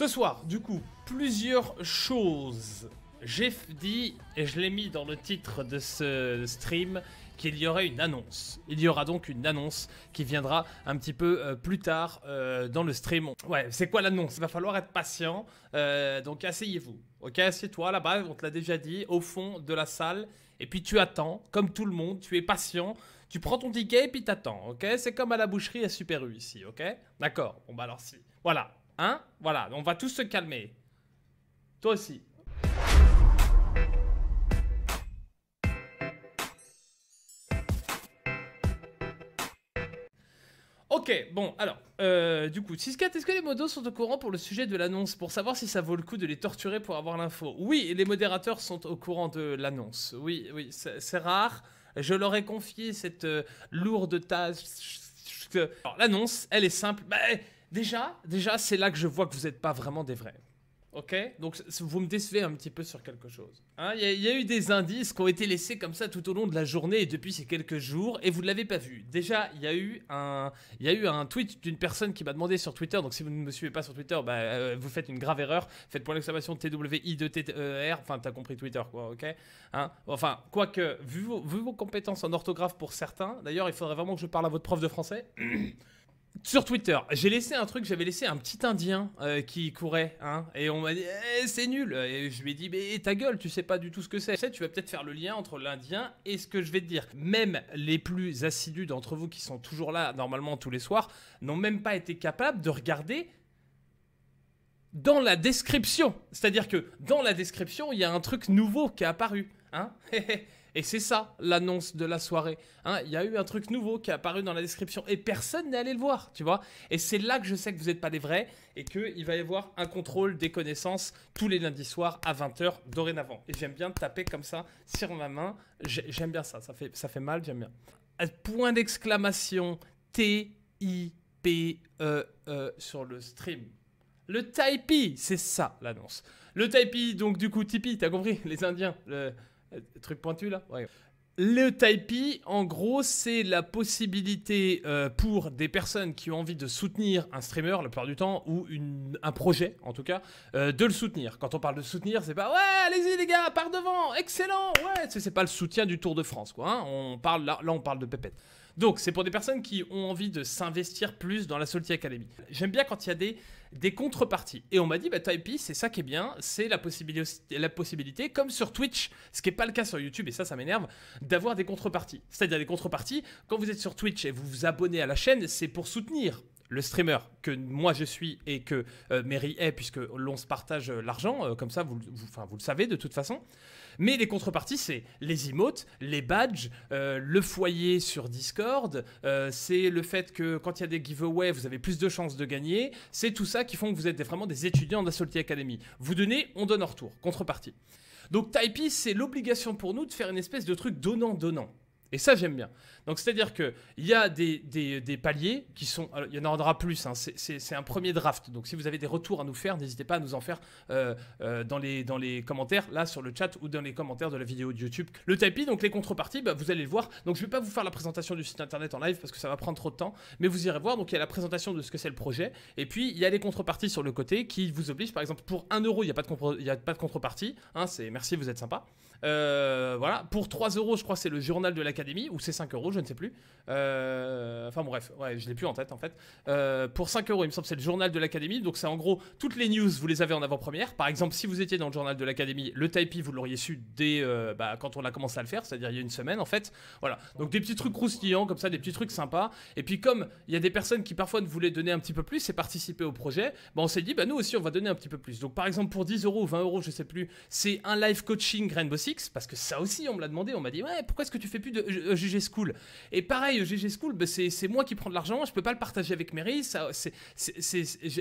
Ce soir, du coup, plusieurs choses. J'ai dit, et je l'ai mis dans le titre de ce stream, qu'il y aurait une annonce. Il y aura donc une annonce qui viendra un petit peu euh, plus tard euh, dans le stream. Ouais, c'est quoi l'annonce Il va falloir être patient, euh, donc asseyez-vous. Ok, assieds-toi là-bas, on te l'a déjà dit, au fond de la salle. Et puis tu attends, comme tout le monde, tu es patient, tu prends ton ticket et puis t'attends, ok C'est comme à la boucherie à Super U ici, ok D'accord, bon bah alors si. Voilà, Hein Voilà, on va tous se calmer. Toi aussi. Ok, bon, alors, euh, du coup, Siskat, est-ce que les modos sont au courant pour le sujet de l'annonce Pour savoir si ça vaut le coup de les torturer pour avoir l'info Oui, les modérateurs sont au courant de l'annonce. Oui, oui, c'est rare. Je leur ai confié cette euh, lourde tâche. l'annonce, elle est simple. Bah, Déjà, déjà, c'est là que je vois que vous n'êtes pas vraiment des vrais. Ok Donc vous me décevez un petit peu sur quelque chose. Hein, il y, a eu des indices qui ont été laissés comme ça tout au long de la journée et depuis ces quelques jours et vous ne l'avez pas vu. Déjà, il y, a eu un, y a eu un tweet d'une personne qui m'a demandé sur Twitter, donc si vous ne me suivez pas sur Twitter, bah, euh, vous faites une grave erreur. Faites point d'exclamation TWI2TER, enfin t'as compris Twitter quoi, ok hein, Enfin, quoique, vu vos, vu vos compétences en orthographe pour certains, d'ailleurs il faudrait vraiment que je parle à votre prof de français. Sur Twitter, j'ai laissé un truc, j'avais laissé un petit indien euh, qui courait, hein, et on m'a dit eh, c'est nul. Et je lui ai dit mais ta gueule, tu sais pas du tout ce que c'est. Tu, sais, tu vas peut-être faire le lien entre l'indien et ce que je vais te dire. Même les plus assidus d'entre vous qui sont toujours là normalement tous les soirs n'ont même pas été capables de regarder dans la description. C'est-à-dire que dans la description, il y a un truc nouveau qui est apparu. Hein et c'est ça l'annonce de la soirée. Hein, il y a eu un truc nouveau qui est apparu dans la description et personne n'est allé le voir, tu vois. Et c'est là que je sais que vous n'êtes pas des vrais et qu'il va y avoir un contrôle des connaissances tous les lundis soirs à 20h dorénavant. Et j'aime bien taper comme ça sur ma main. J'aime bien ça, ça fait, ça fait mal, j'aime bien. Euh, point d'exclamation T-I-P-E -E sur le stream. Le Taipi, c'est ça l'annonce. Le Taipi, donc du coup, Tipeee, t'as compris, les Indiens. Le truc pointu là Le Taipi, en gros, c'est la possibilité euh, pour des personnes qui ont envie de soutenir un streamer, la plupart du temps, ou un projet, en tout cas, euh, de le soutenir. Quand on parle de soutenir, c'est pas « Ouais, allez-y les gars, par devant, excellent, ouais !» C'est pas le soutien du Tour de France, quoi. Hein. On parle, là, là, on parle de pépette. Donc, c'est pour des personnes qui ont envie de s'investir plus dans la Salty Academy. J'aime bien quand il y a des, contreparties. Et on m'a dit, bah, Typee, c'est ça qui est bien, c'est la possibilité, la possibilité, comme sur Twitch, ce qui n'est pas le cas sur YouTube, et ça, ça m'énerve, d'avoir des contreparties. C'est-à-dire des contreparties, quand vous êtes sur Twitch et vous vous abonnez à la chaîne, c'est pour soutenir le streamer que moi je suis et que euh, Mary est, puisque l'on se partage euh, l'argent, euh, comme ça vous, le savez de toute façon. Mais les contreparties, c'est les emotes, les badges, le foyer sur Discord, c'est le fait que quand il y a des giveaways, vous avez plus de chances de gagner. C'est tout ça qui font que vous êtes vraiment des étudiants de la Salty Academy. Vous donnez, on donne en retour, contrepartie. Donc Typee, c'est l'obligation pour nous de faire une espèce de truc donnant-donnant. Et ça, j'aime bien. Donc, c'est-à-dire qu'il y a des, des, paliers qui sont. il y en aura plus, hein. c'est un premier draft. Donc, si vous avez des retours à nous faire, n'hésitez pas à nous en faire euh, euh, dans, les, dans les commentaires, là, sur le chat ou dans les commentaires de la vidéo de YouTube. Le tapis, donc les contreparties, bah, vous allez le voir. Donc, je ne vais pas vous faire la présentation du site internet en live parce que ça va prendre trop de temps, mais vous irez voir. Donc, il y a la présentation de ce que c'est le projet. Et puis, il y a les contreparties sur le côté qui vous obligent, par exemple, pour 1 euro, il n'y a, pas de, il a pas de contrepartie. Hein. c'est merci, vous êtes sympa. Euh, voilà, pour 3 euros, je crois, c'est le journal de l'Académie, ou c'est 5 euros, je ne sais plus. Euh, enfin enfin bref, ouais, je l'ai plus en tête en fait. Euh, pour 5 euros, il me semble, c'est le journal de l'Académie. Donc c'est en gros toutes les news, vous les avez en avant-première. Par exemple, si vous étiez dans le journal de l'Académie, le Taipi, vous l'auriez su dès bah, quand on a commencé à le faire, c'est-à-dire il y a une semaine en fait. Voilà, donc des petits trucs croustillants comme ça, des petits trucs sympas. Et puis comme il y a des personnes qui parfois ne voulaient donner un petit peu plus et participer au projet, bah, on s'est dit, bah nous aussi, on va donner un petit peu plus. Donc par exemple, pour 10 euros 20 euros, je sais plus, c'est un live coaching Rainbow parce que ça aussi, on me l'a demandé. On m'a dit, ouais, pourquoi est-ce que tu fais plus de GG euh, School Et pareil, GG euh, School, ben, c'est moi qui prends de l'argent, je peux pas le partager avec Mary,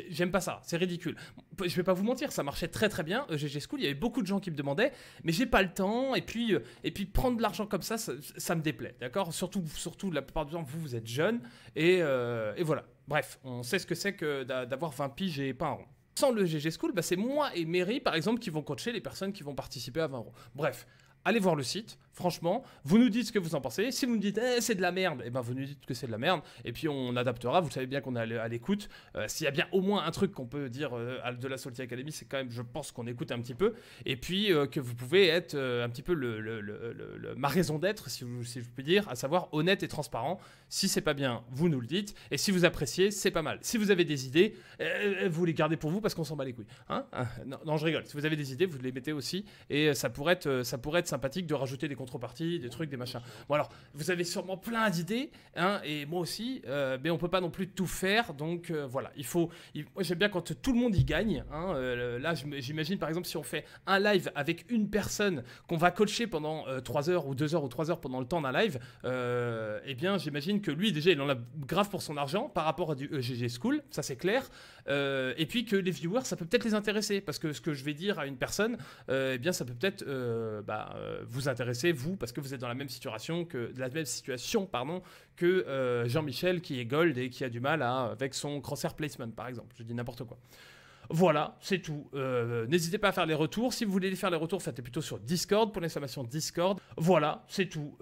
j'aime pas ça, c'est ridicule. Je vais pas vous mentir, ça marchait très très bien, GG euh, School, il y avait beaucoup de gens qui me demandaient, mais j'ai pas le temps, et puis, et puis prendre de l'argent comme ça, ça, me déplaît, d'accord surtout, surtout, la plupart du temps, vous, vous êtes jeune, et, et voilà. Bref, on sait ce que c'est que d'avoir 20 piges et pas un rond. Sans le GG School, bah, c'est moi et Mary, par exemple, qui vont coacher les personnes qui vont participer à 20 euros. Bref, allez voir le site, Franchement, vous nous dites ce que vous en pensez. Si vous nous dites eh, c'est de la merde, et eh ben vous nous dites que c'est de la merde. Et puis on adaptera. Vous savez bien qu'on est à l'écoute. Euh, s'il y a bien au moins un truc qu'on peut dire euh, de la Salty Academy, c'est quand même, je pense, qu'on écoute un petit peu. Et puis euh, que vous pouvez être un petit peu le, ma raison d'être, si, vous, je puis dire, à savoir honnête et transparent. Si c'est pas bien, vous nous le dites. Et si vous appréciez, c'est pas mal. Si vous avez des idées, vous les gardez pour vous parce qu'on s'en bat les couilles. Hein ah, non, je rigole. Si vous avez des idées, vous les mettez aussi. Et ça pourrait être, ça pourrait être sympathique de rajouter des partie des trucs, des machins. Bon alors, vous avez sûrement plein d'idées, hein, et moi aussi, euh, mais on peut pas non plus tout faire, donc euh, voilà, il faut... j'aime bien quand tout le monde y gagne, hein, euh, là j'imagine par exemple si on fait un live avec une personne qu'on va coacher pendant 3 heures ou 2 heures ou 3 heures pendant le temps d'un live, et eh bien j'imagine que lui déjà il en a grave pour son argent par rapport à du EGG School, ça c'est clair, et puis que les viewers ça peut peut-être les intéresser, parce que ce que je vais dire à une personne, et eh bien ça peut peut-être bah, vous intéresser vous, parce que vous êtes dans la même situation que, la même situation, pardon, que euh, Jean-Michel qui est gold et qui a du mal avec son crosshair placement, par exemple. Je dis n'importe quoi. Voilà, c'est tout. Euh, n'hésitez pas à faire les retours. Si vous voulez faire les retours, faites plutôt sur Discord pour l'installation Discord. Voilà, c'est tout.